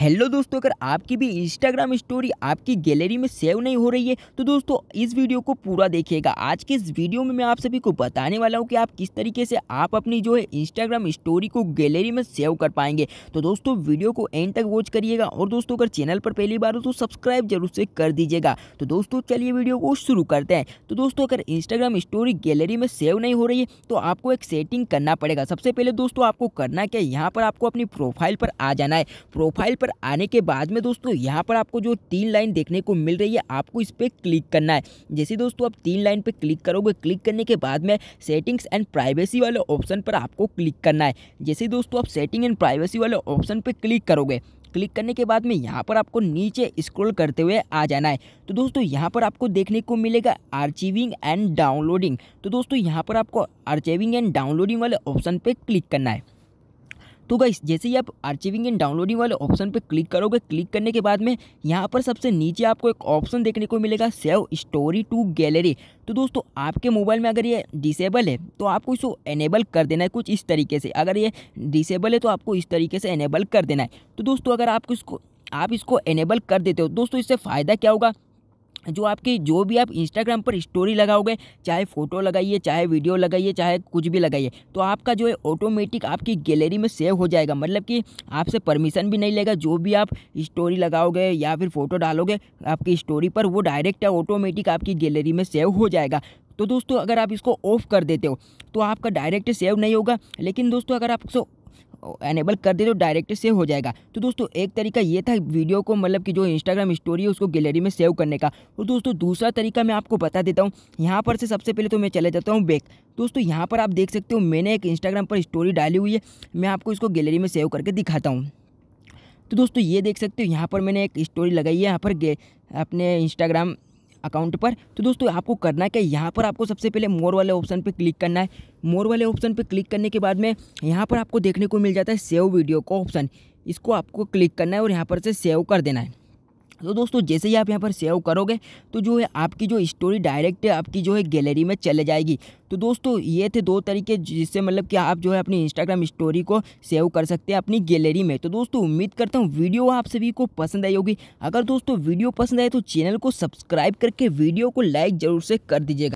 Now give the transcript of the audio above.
hello दोस्तों अगर आपकी भी इंस्टाग्राम स्टोरी आपकी गैलरी में सेव नहीं हो रही है तो दोस्तों इस वीडियो को पूरा देखिएगा आज के इस वीडियो में मैं आप सभी को बताने वाला हूँ कि आप किस तरीके से आप अपनी जो है इंस्टाग्राम स्टोरी को गैलरी में सेव कर पाएंगे तो दोस्तों वीडियो को एंड तक वॉच करिएगा और दोस्तों अगर चैनल पर पहली बार हो तो सब्सक्राइब जरूर से कर दीजिएगा तो दोस्तों चलिए वीडियो को शुरू करते हैं तो दोस्तों अगर इंस्टाग्राम स्टोरी गैलरी में सेव नहीं हो रही है तो आपको एक सेटिंग करना पड़ेगा सबसे पहले दोस्तों आपको करना क्या यहाँ पर आपको अपनी प्रोफाइल पर आ जाना है प्रोफाइल पर आने के बाद में दोस्तों यहाँ पर आपको जो तीन लाइन देखने को मिल रही है आपको इस पर क्लिक करना है जैसे दोस्तों आप तीन लाइन पर क्लिक करोगे क्लिक करने के बाद में सेटिंग्स एंड प्राइवेसी वाले ऑप्शन पर आपको क्लिक करना है जैसे दोस्तों आप सेटिंग एंड प्राइवेसी वाले ऑप्शन पर क्लिक करोगे क्लिक करने के बाद में यहाँ पर आपको नीचे स्क्रॉल करते हुए आ जाना है तो दोस्तों यहाँ पर आपको देखने को मिलेगा आर्चिविंग एंड डाउनलोडिंग तो दोस्तों यहाँ पर आपको आर्चिविंग एंड डाउनलोडिंग वाले ऑप्शन पर क्लिक करना है तो गाइस जैसे ही आप आर्चिविंग एंड डाउनलोडिंग वाले ऑप्शन पर क्लिक करोगे क्लिक करने के बाद में यहाँ पर सबसे नीचे आपको एक ऑप्शन देखने को मिलेगा सेव स्टोरी टू गैलरी तो दोस्तों आपके मोबाइल में अगर ये डिसेबल है तो आपको इसको एनेबल कर देना है कुछ इस तरीके से अगर ये डिसेबल है तो आपको इस तरीके से एनेबल कर देना है तो दोस्तों अगर आपको इसको आप इसको एनेबल कर देते हो दोस्तों इससे फ़ायदा क्या होगा जो आपकी जो भी आप इंस्टाग्राम पर स्टोरी लगाओगे चाहे फ़ोटो लगाइए चाहे वीडियो लगाइए चाहे कुछ भी लगाइए तो आपका जो है ऑटोमेटिक आपकी गैलरी में सेव हो जाएगा मतलब कि आपसे परमिशन भी नहीं लेगा जो भी आप स्टोरी लगाओगे या फिर फ़ोटो डालोगे आपकी स्टोरी पर वो डायरेक्ट ऑटोमेटिक आपकी गैलरी में सेव हो जाएगा तो दोस्तों अगर आप इसको ऑफ़ कर देते हो तो आपका डायरेक्ट सेव नहीं होगा लेकिन दोस्तों अगर आप इसको एनेबल कर दे तो डायरेक्ट सेव हो जाएगा तो दोस्तों एक तरीका ये था वीडियो को मतलब कि जो इंस्टाग्राम स्टोरी है उसको गैलरी में सेव करने का और तो दोस्तों दूसरा तरीका मैं आपको बता देता हूँ यहाँ पर से सबसे पहले तो मैं चले जाता हूँ बैक दोस्तों यहाँ पर आप देख सकते हो मैंने एक इंस्टाग्राम पर स्टोरी डाली हुई है मैं आपको इसको गैलरी में सेव करके दिखाता हूँ तो दोस्तों ये देख सकते हो यहाँ पर मैंने एक स्टोरी लगाई है यहाँ पर अपने इंस्टाग्राम अकाउंट पर तो दोस्तों आपको करना क्या यहाँ पर आपको सबसे पहले मोर वाले ऑप्शन पर क्लिक करना है मोर वाले ऑप्शन पर क्लिक करने के बाद में यहाँ पर आपको देखने को मिल जाता है सेव वीडियो का ऑप्शन इसको आपको क्लिक करना है और यहाँ पर से सेव कर देना है तो दोस्तों जैसे ही आप यहाँ पर सेव करोगे तो जो है आपकी जो स्टोरी डायरेक्ट आपकी जो है गैलरी में चले जाएगी तो दोस्तों ये थे दो तरीके जिससे मतलब कि आप जो है अपनी इंस्टाग्राम स्टोरी को सेव कर सकते हैं अपनी गैलरी में तो दोस्तों उम्मीद करता हूँ वीडियो आप सभी को पसंद आई होगी अगर दोस्तों वीडियो पसंद आए तो चैनल को सब्सक्राइब करके वीडियो को लाइक ज़रूर से कर दीजिएगा